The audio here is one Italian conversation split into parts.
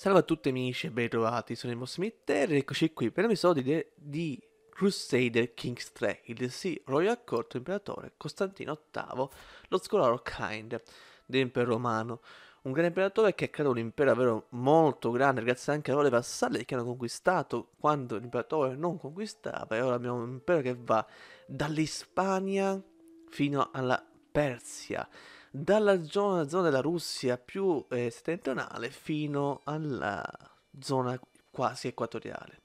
Salve a tutti amici e ben trovati, sono il Smith e eccoci qui per l'episodio di, di Crusader Kings 3, il DLC Royal Court Imperatore Costantino VIII, lo scolaro Kind dell'impero romano. Un grande imperatore che ha creato un impero davvero molto grande grazie anche alle loro vassalli che hanno conquistato quando l'imperatore non conquistava e ora abbiamo un impero che va dall'Ispania fino alla Persia dalla zona, zona della Russia più eh, settentrionale fino alla zona quasi equatoriale.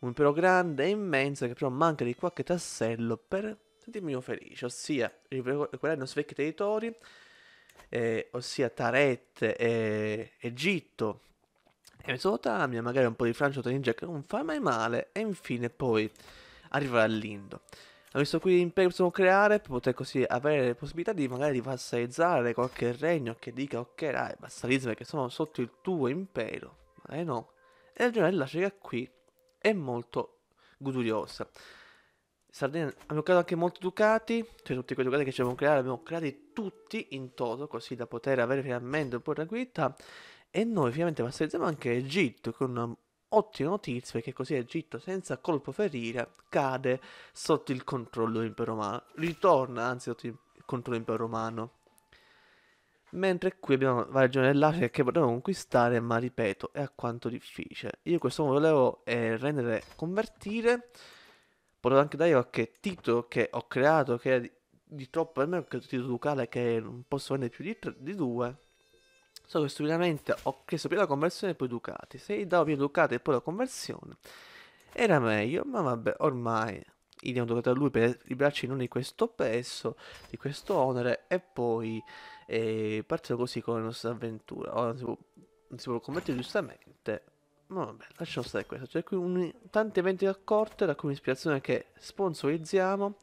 Un impero grande e immenso che però manca di qualche tassello per sentirmi felice, ossia recuperare i nostri vecchi territori, eh, ossia Taret, eh, Egitto, e Mesopotamia, magari un po' di Francia o Tunisia che non fa mai male, e infine poi arrivare all'Indo. Questo qui impero possiamo creare per poter così avere le possibilità di magari di vassalizzare qualche regno che dica ok dai vassalizza perché sono sotto il tuo impero. Ma eh no. E la giornata cieca qui è molto goduriosa. Sardegna, abbiamo creato anche molti ducati, cioè tutti quei ducati che ci abbiamo creato, li abbiamo creati tutti in toto, così da poter avere finalmente un po' di tranquillità. E noi finalmente vassalizziamo anche Egitto con ottima notizia perché così Egitto senza colpo ferire cade sotto il controllo dell'impero romano, ritorna anzi sotto il controllo dell'impero romano. Mentre qui abbiamo la regione dell'Africa che potremmo conquistare, ma ripeto, è alquanto difficile. Io questo volevo eh, rendere convertire, potevo anche dare qualche titolo che ho creato, che è di, di troppo, almeno che titolo ducale che non posso vendere più di, tre, di due, So che stupidamente ho chiesto prima la conversione e poi Ducati. Se gli davo prima Ducati e poi la conversione, era meglio, ma vabbè, ormai gli hanno toccato a lui per liberarci non di questo peso, di questo onere, e poi eh, partiamo così con la nostra avventura. Ora non si può, non può combattere giustamente, ma vabbè, lasciamo stare questo. C'è qui un, tanti eventi da corte, da come ispirazione che sponsorizziamo.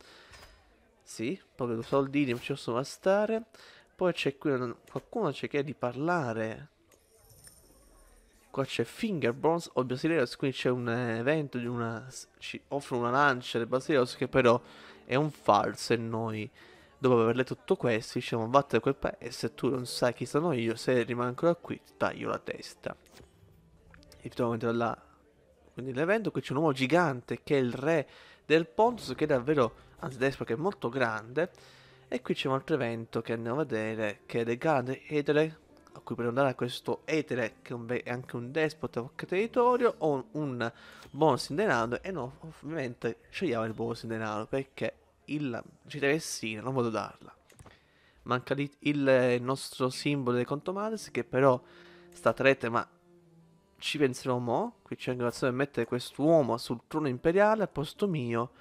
Sì, proprio soldini ci possono bastare. Poi c'è qui una, qualcuno c'è che è di parlare. Qua c'è Fingerbones o oh, Basileus, quindi c'è un evento di una... ci offrono una lancia del Basileus che però è un falso e noi, dopo aver letto tutto questo, diciamo vattene a quel paese, tu non sai chi sono io, se rimane ancora qui ti taglio la testa. E finalmente là, quindi l'evento, qui c'è un uomo gigante che è il re del Pontus, che è davvero, anzi adesso perché è molto grande, e qui c'è un altro evento che andiamo a vedere, che è del grande etere, a cui per andare a questo etere, che è anche un despota a territorio, o un, un bonus in denaro, e no, ovviamente scegliamo il bonus in denaro, perché il cittadessina non voglio darla. Manca lì il nostro simbolo del conto Mades, che però sta a trete, ma ci penseremo mo. Qui c'è anche l'azione di mettere quest'uomo sul trono imperiale al posto mio.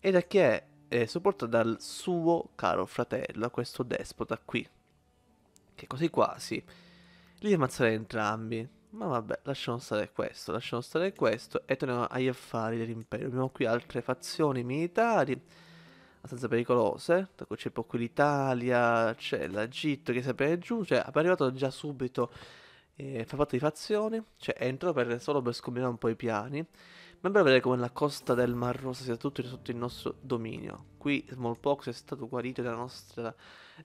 Ed è che eh, sopportata dal suo caro fratello, questo despota qui. Che così quasi li ammazzerà entrambi. Ma vabbè, lasciamo stare questo, lasciamo stare questo e torniamo agli affari dell'impero. Abbiamo qui altre fazioni militari abbastanza pericolose. C'è un qui l'Italia, c'è l'Egitto che si è appena giù, cioè è arrivato già subito, eh, fa parte di fazioni, cioè entro per, solo per scombinare un po' i piani. Ma è bello vedere come la costa del Mar Rosso sia tutto sotto il nostro dominio. Qui Smallpox è stato guarito dalla nostra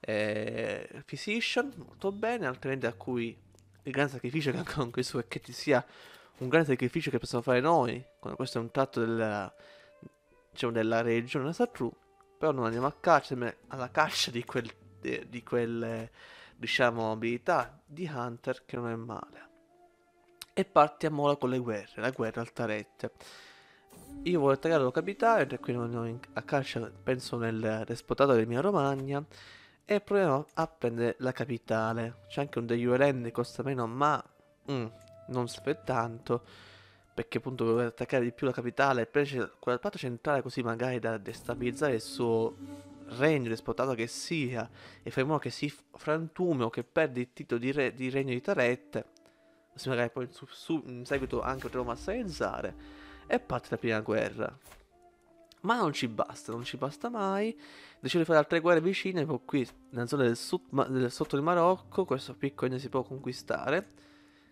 eh, physician, molto bene, altrimenti a cui il gran sacrificio che ha questo è che ci sia un grande sacrificio che possiamo fare noi, quando questo è un tratto della, diciamo, della regione Satru, però non andiamo a caccia, ma alla caccia di, quel, di, di quelle, diciamo, abilità di Hunter che non è male e mola con le guerre, la guerra al altarette. Io voglio attaccare la capitale, perché qui non ho a caccia, penso nel despotato dell'Emilia Romagna, e proviamo a prendere la capitale. C'è anche un DULN che costa meno, ma mm, non serve tanto, perché appunto volevo attaccare di più la capitale e prendere quella parte centrale così magari da destabilizzare il suo regno despotato che sia, e fai in modo che si frantumi o che perde il titolo di, re, di regno di Tarette magari poi su, su, in seguito anche Roma a Saizzare, e parte la prima guerra. Ma non ci basta, non ci basta mai. Decide di fare altre guerre vicine, poi qui nella zona del, sud, ma, del sotto del Marocco, questo piccolo si può conquistare,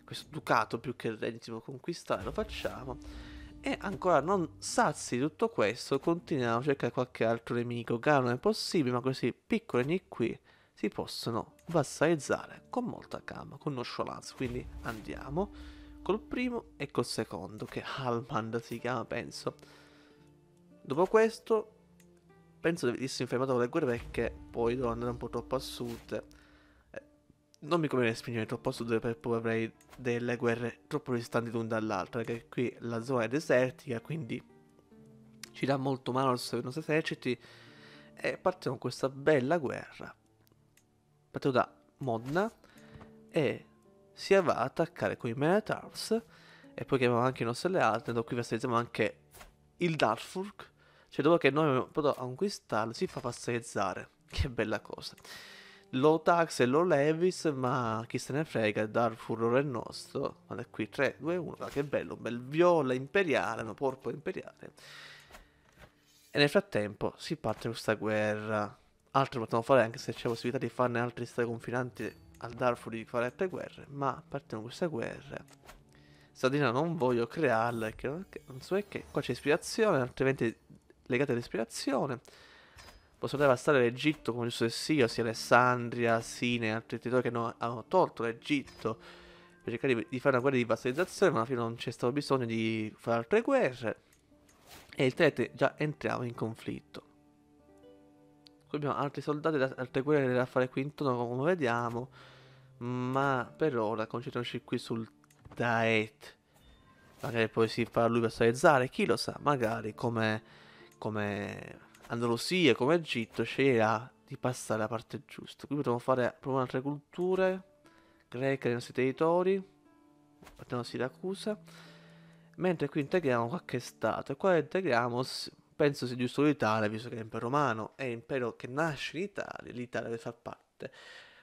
questo ducato più che il regno si può conquistare, lo facciamo. E ancora non sazi di tutto questo, continuiamo a cercare qualche altro nemico. Gara non è possibile, ma questi piccoli regni qui si possono vassalizzare con molta calma, con uno Quindi andiamo col primo e col secondo, che Almand si chiama, penso. Dopo questo, penso di essere infermato con le guerre perché poi devo andare un po' troppo a sud. Eh, non mi conviene spingere troppo a sud perché poi avrei delle guerre troppo distanti l'una dall'altra, perché qui la zona è desertica, quindi ci dà molto male ai nostri eserciti. E partiamo con questa bella guerra partito da Modna e si va ad attaccare con i Menatars e poi chiamiamo anche i nostri alleati, da qui vassalizziamo anche il Darfur, cioè dopo che noi abbiamo potuto conquistarlo si fa vassalizzare, che bella cosa. Low tax e low levis, ma chi se ne frega, il Darfur ora è nostro, guarda qui 3, 2, 1, guarda che bello, un bel viola imperiale, un porpo imperiale. E nel frattempo si parte questa guerra altro possiamo fare anche se c'è possibilità di farne altri stati confinanti al Darfur di fare altre guerre, ma partiamo questa guerra. Stadina non voglio crearla, che non, so perché. Qua c'è ispirazione, altrimenti legate all'ispirazione. possono devastare l'Egitto come giusto che sia, ossia Alessandria, Sine, altri territori che no, hanno tolto l'Egitto per cercare di, di, fare una guerra di vassalizzazione, ma alla fine non c'è stato bisogno di fare altre guerre. E il Tete già entriamo in conflitto. Qui abbiamo altri soldati, da, altre guerre da fare qui intorno come vediamo. Ma per ora concentriamoci qui sul Daet. Magari poi si farà lui personalizzare, chi lo sa, magari come, come Andalusia, come Egitto sceglierà di passare la parte giusta. Qui potremmo fare provare altre culture greche nei nostri territori. Partiamo da Siracusa. Mentre qui integriamo qualche stato. E qua integriamo penso sia giusto l'Italia, visto che è impero romano, è l'impero che nasce in Italia, l'Italia deve far parte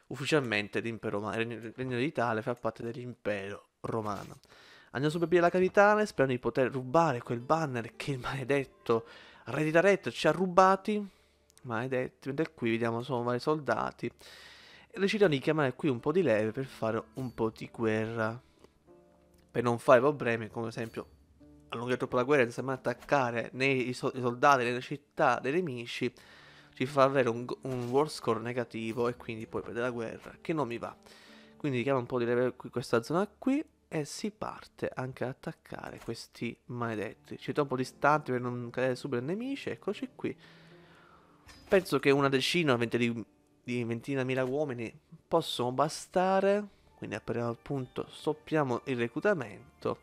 ufficialmente dell'impero romano, il Regno, Regno d'Italia fa parte dell'impero romano. Andiamo su per via la capitale, sperando di poter rubare quel banner che il maledetto re di Taretto ci ha rubati. Maledetti, mentre qui vediamo sono vari soldati. E decidono di chiamare qui un po' di leve per fare un po' di guerra. Per non fare problemi, come ad esempio allungato troppo la guerra e sembra attaccare né i, so- i soldati nelle città dei nemici, ci fa avere un, un war score negativo e quindi poi perde la guerra, che non mi va. Quindi richiamo un po' di level questa zona qui e si parte anche ad attaccare questi maledetti. Ci un po' distanti per non cadere subito ai nemici, eccoci qui. Penso che una decina, venti di ventina mila uomini possono bastare, quindi appena punto stoppiamo il reclutamento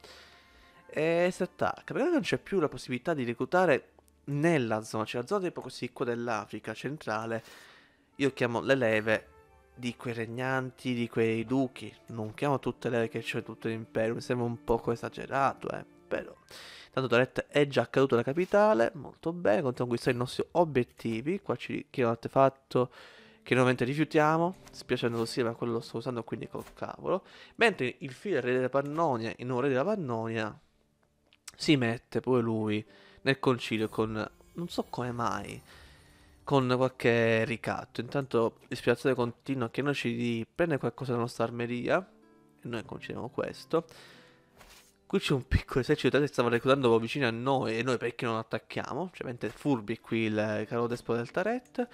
e si attacca, perché non c'è più la possibilità di reclutare nella zona, cioè la zona tipo così qua dell'Africa centrale, io chiamo le leve di quei regnanti, di quei duchi, non chiamo tutte le leve che c'è tutto l'impero, mi sembra un poco esagerato, eh, però... Tanto Tourette è già accaduto la capitale, molto bene, a conquistare i nostri obiettivi, qua ci chiedono artefatto che nuovamente rifiutiamo, spiacendo così ma quello lo sto usando quindi col cavolo, mentre il filo re della Pannonia, il nuovo re della Pannonia, si mette pure lui nel concilio con, non so come mai, con qualche ricatto. Intanto l'ispirazione continua che noi ci di prende qualcosa dalla nostra armeria, e noi concediamo questo. Qui c'è un piccolo esercito che stava reclutando vicino a noi e noi perché non attacchiamo? Cioè, mentre furbi qui il caro despo del Taret.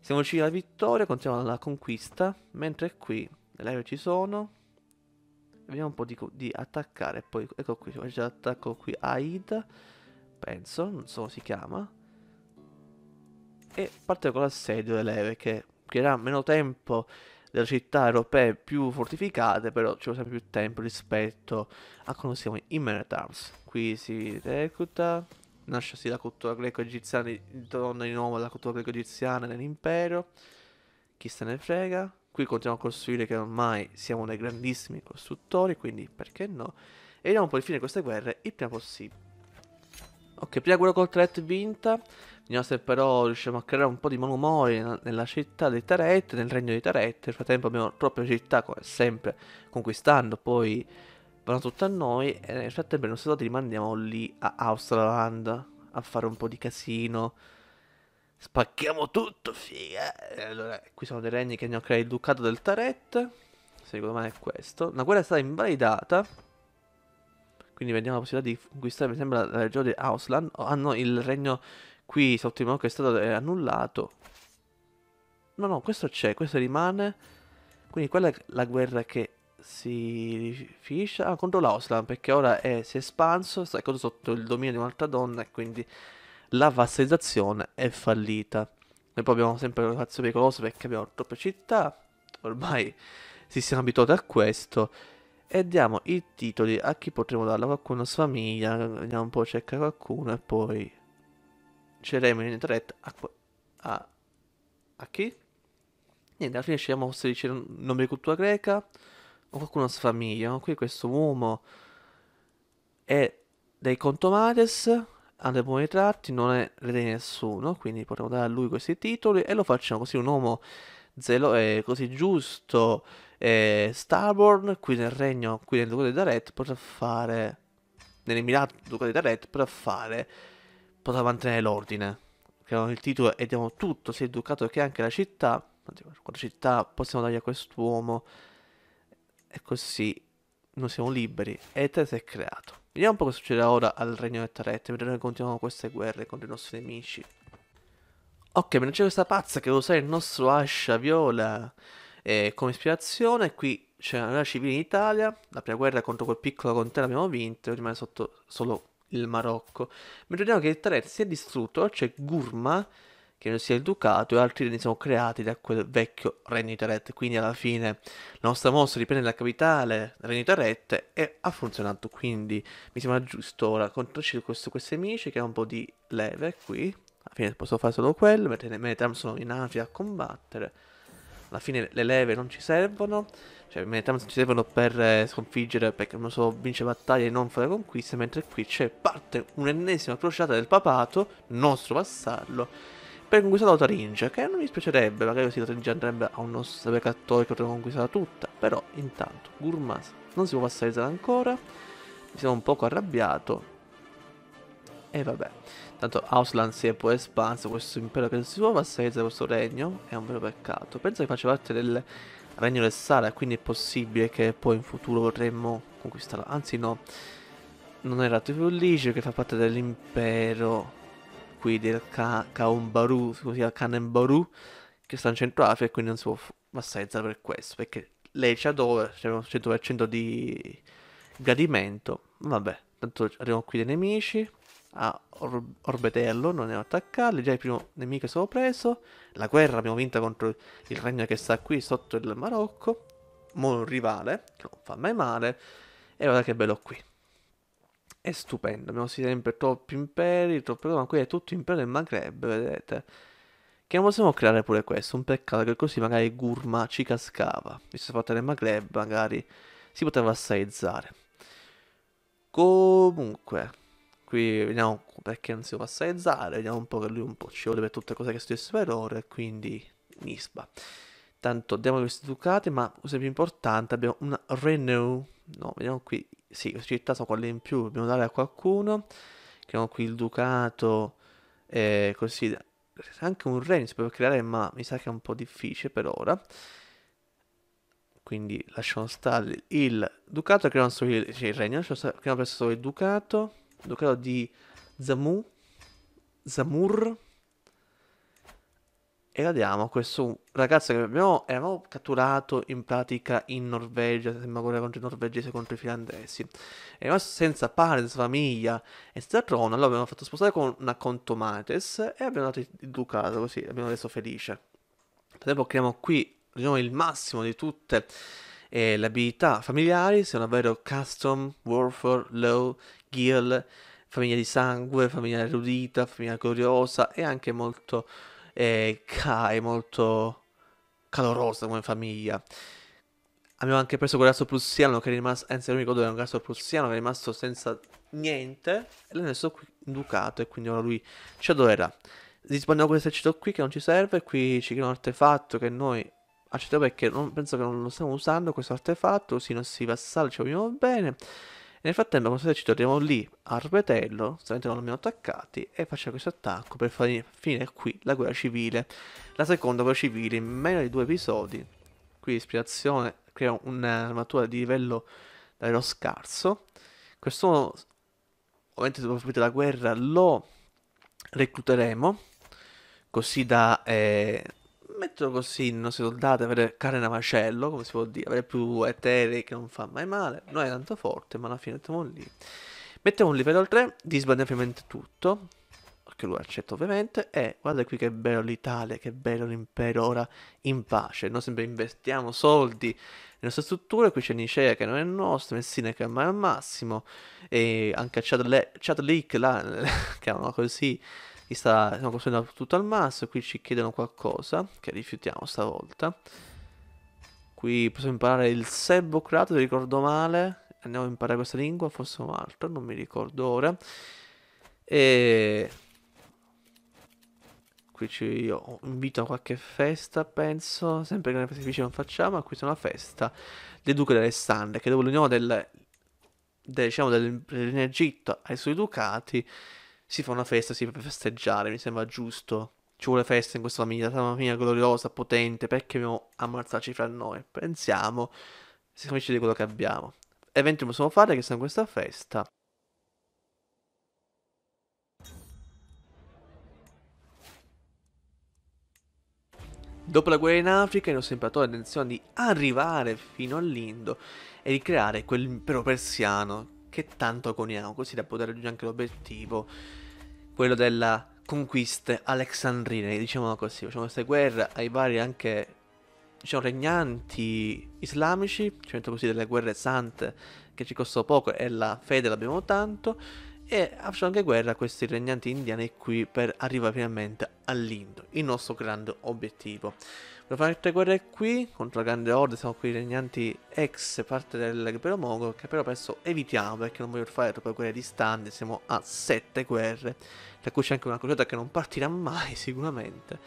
Siamo vicini alla vittoria, continuiamo la conquista, mentre qui le leve ci sono, Vediamo un po' di, di attaccare. Poi, ecco qui, già attacco qui. Aid, penso, non so come si chiama. E parte con l'assedio delle leve che creerà meno tempo delle città europee più fortificate, però ci vuole sempre più tempo rispetto a quando siamo in Man Arms. Qui si recluta, nasce sì la cultura greco-egiziana, torna di nuovo la cultura greco-egiziana nell'impero, chi se ne frega qui continuiamo a costruire che ormai siamo dei grandissimi costruttori, quindi perché no? E vediamo un po' di fine queste guerre il prima possibile. Ok, prima guerra col Teret vinta, vediamo se però riusciamo a creare un po' di malumore nella città di Taret, nel regno di Taret, nel frattempo abbiamo troppe città, come sempre, conquistando, poi vanno tutte a noi e nel frattempo i nostri soldati li mandiamo lì a Australand a fare un po' di casino, Spacchiamo tutto, figa. allora, qui sono dei regni che ne ho creato il ducato del Taret. Secondo me è questo. La guerra è stata invalidata. Quindi vediamo la possibilità di conquistare, mi sembra, la regione di Ausland. Hanno oh, ah, il regno qui sotto il che è stato eh, annullato. No, no, questo c'è, questo rimane. Quindi quella è la guerra che si finisce. ah, contro l'Auslan perché ora è, si è espanso, sta sotto il dominio di un'altra donna e quindi la vassalizzazione è fallita. E poi abbiamo sempre le cazzo pericolose perché abbiamo troppe città, ormai si siamo abituati a questo. E diamo i titoli a chi potremmo darlo, qualcuno sfamiglia, andiamo un po' a cercare qualcuno e poi ceremo in internet a, a, a chi? Niente, alla fine scegliamo se dice un nome di cultura greca o qualcuno sfamiglia. Qui questo uomo è dei Contomares ha dei buoni tratti, non è re di nessuno, quindi potremmo dare a lui questi titoli e lo facciamo così un uomo zelo, eh, così giusto eh, Starborn, qui nel regno, qui nel Ducato di Daret, potrà fare, nell'Emirato Ducato di Daret, potrà fare, potrà mantenere l'ordine. Creiamo il titolo e diamo tutto, sia il Ducato che anche la città, la città possiamo dargli a quest'uomo, e così noi siamo liberi, e te si è creato. Vediamo un po' cosa succederà ora al regno del Tarette, mentre noi continuiamo queste guerre contro i nostri nemici. Ok, ma non c'è questa pazza che usa il nostro Ascia Viola eh, come ispirazione. Qui c'è una guerra civile in Italia, la prima guerra contro quel piccolo conteo l'abbiamo vinto, rimane sotto solo il Marocco. Mentre vediamo che il Tarek si è distrutto, c'è Gurma che non sia il Ducato e altri reni sono creati da quel vecchio Regno di Terette. Quindi alla fine la nostra mossa riprende la capitale Regno di Terette e ha funzionato. Quindi mi sembra giusto ora contorcire questo, questi amici che ha un po' di leve qui. Alla fine posso fare solo quello, mentre me ne sono in Asia a combattere. Alla fine le leve non ci servono, cioè me ne Trump ci servono per eh, sconfiggere, perché non so, vince battaglie e non fare conquiste, mentre qui c'è parte un'ennesima crociata del papato, nostro vassallo per conquistare la Taringia, che non mi spiacerebbe, magari così la Taringia andrebbe a uno sapere cattolico per conquistarla tutta, però intanto Gurmas non si può passare ancora, mi sono un poco arrabbiato, e vabbè, tanto Ausland si è poi espanso, questo impero che non si può passare questo regno, è un vero peccato, penso che faccia parte del regno del Sara, quindi è possibile che poi in futuro vorremmo conquistarlo. anzi no, non è Ratu Fulligio che fa parte dell'impero qui del Ka- Kaumbaru, scusi, Kanembaru, che sta in Centroafrica e quindi non si può massaggiare per questo, perché lei c'ha dove, c'è un 100% di gradimento, vabbè, tanto arriviamo qui dei nemici, a or- Orbetello, non ne è attaccarli, già il primo nemico è stato preso, la guerra abbiamo vinta contro il regno che sta qui sotto il Marocco, mo un rivale, che non fa mai male, e guarda che bello qui è stupendo. Abbiamo sempre troppi imperi, troppe troppi... ma qui è tutto impero del Maghreb, vedete. Che non possiamo creare pure questo, un peccato che così magari Gurma ci cascava. Visto il fatto nel Maghreb, magari si poteva assaizzare. Comunque, qui vediamo perché non si può assaizzare, vediamo un po' che lui un po' ci vuole per tutte le cose che studia per ore, quindi Nisba. Tanto diamo queste ducate, ma cosa più importante abbiamo una Renault no, vediamo qui, sì, le città sono quelle in più, dobbiamo dare a qualcuno, Chiamo qui il ducato, eh, così, anche un regno si può creare, ma mi sa che è un po' difficile per ora, quindi lasciamo stare il ducato, creiamo solo il, cioè il regno, creiamo presso solo il ducato, ducato di Zamu, Zamur, e la diamo a questo ragazzo che abbiamo, eravamo catturato in pratica in Norvegia, sembra quella contro i norvegesi contro i finlandesi. È rimasto senza padre, famiglia e senza trono, allora abbiamo fatto sposare con una contomates e abbiamo dato il ducato, così abbiamo reso felice. Per esempio creiamo qui diciamo, il massimo di tutte eh, le abilità familiari, siano davvero custom, warfare, low, guild, famiglia di sangue, famiglia erudita, famiglia curiosa e anche molto e Ka è molto calorosa come famiglia. Abbiamo anche preso quel gatto prussiano che è rimasto, anzi l'unico dove è un gatto prussiano che è rimasto senza niente e l'ha messo qui in ducato e quindi ora lui ci adorerà. Dispondiamo questo esercito qui che non ci serve, qui ci crea un artefatto che noi accettiamo perché non, penso che non lo stiamo usando questo artefatto, così non si vassalla, ci vogliamo bene nel frattempo con ci torniamo lì al Rubetello, solamente non l'abbiamo attaccati, e facciamo questo attacco per fare finire qui la guerra civile. La seconda guerra civile in meno di due episodi. Qui ispirazione crea un'armatura di livello davvero scarso. Quest'uomo, ovviamente dopo finita la guerra, lo recluteremo, così da eh, metterlo così in una soldata avere carne da macello, come si può dire, avere più eterei che non fa mai male. Non è tanto forte, ma alla fine mettiamo lì. Mettiamo un livello 3, disbandiamo ovviamente tutto, che lui accetta ovviamente, e guarda qui che bello l'Italia, che bello l'impero ora in pace. Noi sempre investiamo soldi nelle nostre strutture, qui c'è Nicea che non è nostra, Messina che è mai al massimo, e anche Chad, Le- Chad Leak là, chiamano così, li sta, stiamo costruendo tutto al massimo. Qui ci chiedono qualcosa che rifiutiamo stavolta. Qui possiamo imparare il creato, se ricordo male. Andiamo a imparare questa lingua, forse un altro, non mi ricordo ora. E qui ci io invito a qualche festa, penso, sempre che nei sacrifici non facciamo, ma qui c'è una festa del duca di Alessandria, che dopo l'unione del, del, diciamo, del, dell'Egitto ai suoi ducati si fa una festa, si per festeggiare, mi sembra giusto. Ci vuole festa in questa famiglia, una famiglia gloriosa, potente, perché dobbiamo ammazzarci fra noi? Pensiamo, siamo amici di quello che abbiamo. Eventi possiamo fare che sono questa festa. Dopo la guerra in Africa, i nostri imperatori hanno intenzione di arrivare fino all'Indo e di creare quell'impero persiano che tanto agoniamo, così da poter raggiungere anche l'obiettivo, quello della conquista alexandrina diciamo così, facciamo queste guerre ai vari anche diciamo, regnanti islamici, cioè così delle guerre sante che ci costano poco e la fede l'abbiamo tanto, e facciamo anche guerra a questi regnanti indiani qui per arrivare finalmente all'Indo, il nostro grande obiettivo. Dopo questa guerra è qui, contro la grande Horde, siamo qui regnanti ex parte del Gabriel Mogo. che però adesso evitiamo perché non voglio fare troppe guerre distanti, siamo a sette guerre, tra cui c'è anche una crociata che non partirà mai sicuramente.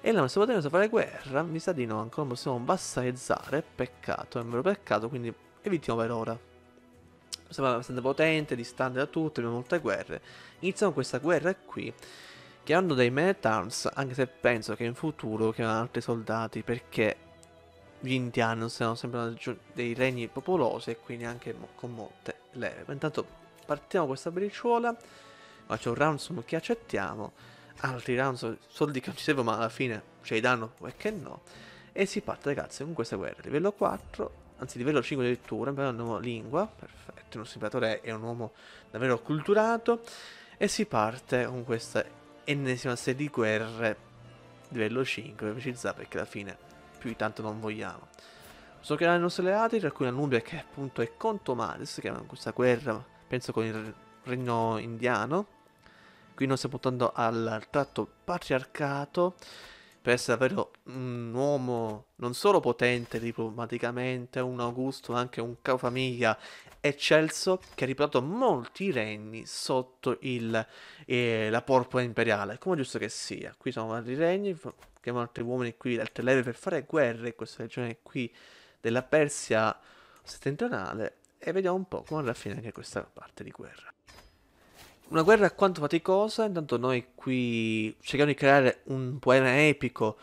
E la nostra potenza fare guerra, mi sa di no, ancora non possiamo vassalizzare, peccato, è un vero peccato, quindi evitiamo per ora. Sembra abbastanza potente, distante da tutto, abbiamo molte guerre. Iniziamo questa guerra qui che hanno dei man at arms, anche se penso che in futuro chiamano altri soldati perché gli indiani non sono sempre dei regni popolosi e quindi anche con molte leve. Intanto partiamo con questa briciuola, faccio un ransom che accettiamo, altri ransom, soldi che non ci servono ma alla fine ce li danno perché no. E si parte ragazzi con questa guerra, livello 4, anzi livello 5 addirittura, imparare una nuova lingua, perfetto, il nostro imperatore è un uomo davvero culturato e si parte con questa ennesima serie di guerre livello 5 per precisare perché alla fine più di tanto non vogliamo. Sono creati i nostri alleati, tra cui la Nubia che appunto è contro Males, che è questa guerra, penso con il regno indiano. Qui non stiamo puntando al tratto patriarcato per essere davvero un uomo non solo potente diplomaticamente, un Augusto, ma anche un capofamiglia eccelso che ha riportato molti regni sotto il, eh, la porpora imperiale, come giusto che sia. Qui sono altri regni, che altri uomini qui, altre leve per fare guerre, in questa regione qui della Persia settentrionale, e vediamo un po' come alla fine anche questa parte di guerra una guerra quanto faticosa, intanto noi qui cerchiamo di creare un poema epico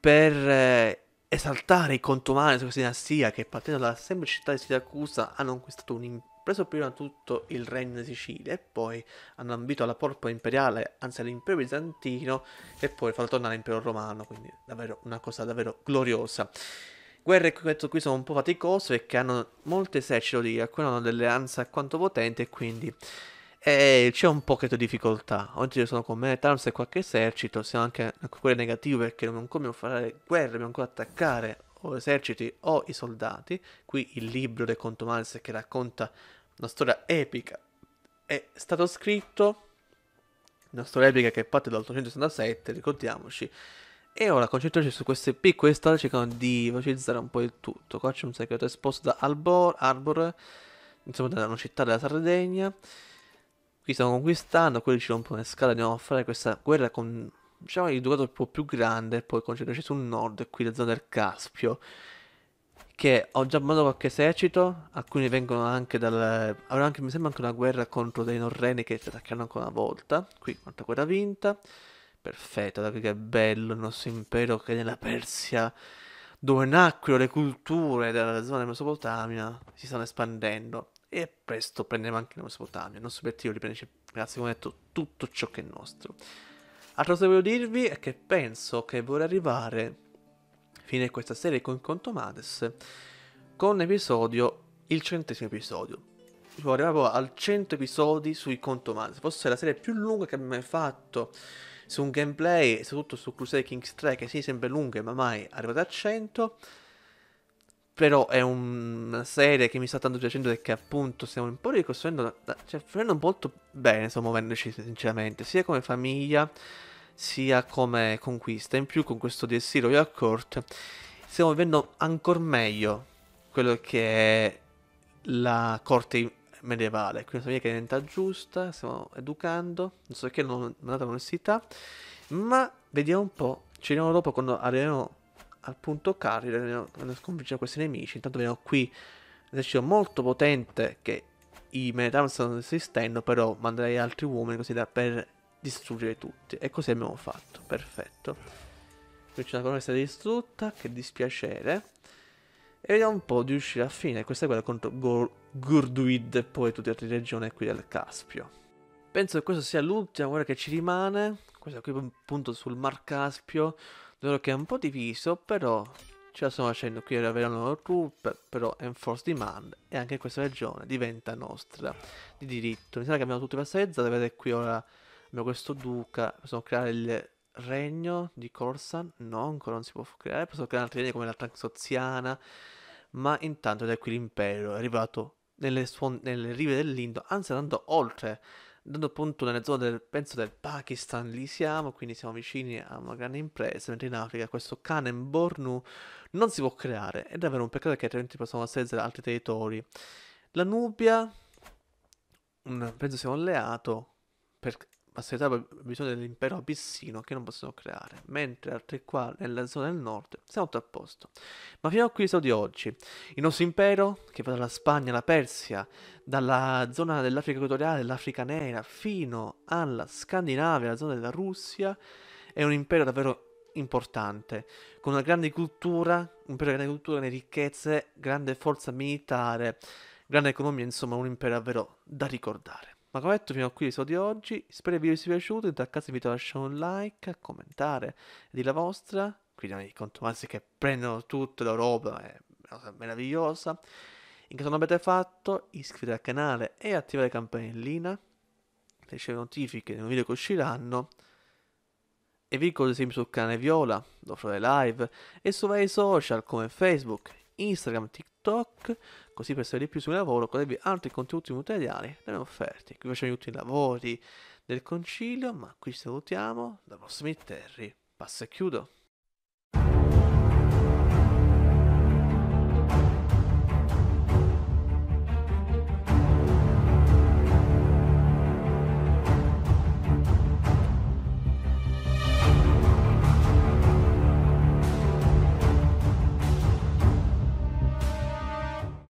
per eh, esaltare i contumani di questa dinastia che partendo dalla semplice città di Siracusa hanno conquistato un impreso prima tutto il regno di Sicilia e poi hanno ambito alla porpa imperiale, anzi all'impero bizantino e poi fatto tornare all'impero romano, quindi davvero una cosa davvero gloriosa guerre che qui sono un po' faticose perché hanno molti eserciti, alcune hanno delle ansie quanto potenti e quindi e eh, c'è un pochetto di difficoltà. Oggi sono con me Tams e qualche esercito, siamo anche quelle negative perché non come fare guerra, dobbiamo ancora attaccare o eserciti o i soldati. Qui il libro del Conto Mals che racconta una storia epica è stato scritto, una storia epica che parte dall'867, ricordiamoci. E ora concentriamoci su queste piccole storie, cercando di velocizzare un po' il tutto. Qua c'è un segreto esposto da Albor, Arbor, insomma da una città della Sardegna qui stiamo conquistando, quelli ci rompono le scale, andiamo a fare questa guerra con diciamo il ducato un po' più grande, poi concentrarci sul nord, qui la zona del Caspio, che ho già mandato qualche esercito, alcuni vengono anche dal... Allora anche, mi sembra anche una guerra contro dei norreni che si attaccheranno ancora una volta, qui un'altra guerra vinta, perfetto, guarda che bello il nostro impero che nella Persia dove nacquero le culture della zona di Mesopotamia si stanno espandendo e presto prenderemo anche il Mesopotamia. Il nostro obiettivo è riprenderci, ragazzi, come detto, tutto ciò che è nostro. Altra cosa che voglio dirvi è che penso che vorrei arrivare fine questa serie con il conto Mades con l'episodio, il centesimo episodio. Vorrei proprio al 100 episodi sui conto Mades. Forse è la serie più lunga che abbiamo mai fatto su un gameplay, e soprattutto su Crusader Kings 3, che sì, sempre lunghe, ma mai arrivata a 100 però è una serie che mi sta tanto piacendo perché appunto stiamo un po' ricostruendo, cioè facendo molto bene, stiamo muovendoci sinceramente, sia come famiglia sia come conquista, in più con questo DLC Royal Court stiamo vivendo ancora meglio quello che è la corte medievale, quindi una famiglia che diventa giusta, stiamo educando, non so perché non ho andato all'università, ma vediamo un po', ci vediamo dopo quando arriviamo al punto carri nel sconfiggere questi nemici. Intanto vediamo qui un esercito molto potente che i Menetan stanno resistendo, però manderei altri uomini così da per distruggere tutti. E così abbiamo fatto, perfetto. Qui c'è una colonna che è stata distrutta, che dispiacere. E vediamo un po' di uscire a fine. Questa è quella contro Gor- Gurduid e poi tutte le altre regioni qui del Caspio. Penso che questa sia l'ultima guerra che ci rimane. Questa qui appunto sul Mar Caspio. Noto che è un po' diviso, però ce la stiamo facendo qui ad avere una loro group, però Enforce Demand e anche questa regione diventa nostra di diritto. Mi sa che abbiamo tutto vassalizzato, vedete qui ora abbiamo questo duca, possiamo creare il regno di Corsan, no ancora non si può creare, possiamo creare altri regni come la Transoziana, ma intanto da qui l'impero è arrivato nelle, nelle rive dell'Indo, anzi andando oltre dando appunto nelle zone del, penso del Pakistan lì siamo, quindi siamo vicini a una grande impresa, mentre in Africa questo cane Bornu non si può creare, è davvero un peccato che altrimenti possiamo assediare altri territori. La Nubia, un, penso sia un alleato, per, assettava bisogno dell'impero abissino che non possono creare, mentre altre qua nella zona del nord siamo tutto a posto. Ma fino a qui di oggi. Il nostro impero, che va dalla Spagna alla Persia, dalla zona dell'Africa equatoriale, dell'Africa nera, fino alla Scandinavia, la zona della Russia, è un impero davvero importante, con una grande cultura, un impero di grande cultura, grandi ricchezze, grande forza militare, grande economia, insomma un impero davvero da ricordare. Ma come detto fino a qui l'esordio di oggi, spero che il vi sia piaciuto, in tal caso vi invito a lasciare un like, a commentare, dire la vostra, quindi non di conto, che prendono tutto l'Europa, è una cosa meravigliosa. In caso non l'abbiate fatto, iscrivetevi al canale e attivate la campanellina per ricevere notifiche dei nuovi video che usciranno. E vi ricordo sempre sul canale Viola, dove le live, e su vari social come Facebook, Instagram, TikTok TikTok, così per sapere di più sul lavoro, colleghi altri contenuti multimediali nelle offerte. Qui facciamo tutti i lavori del concilio, ma qui salutiamo da prossimi terri. Passa e chiudo.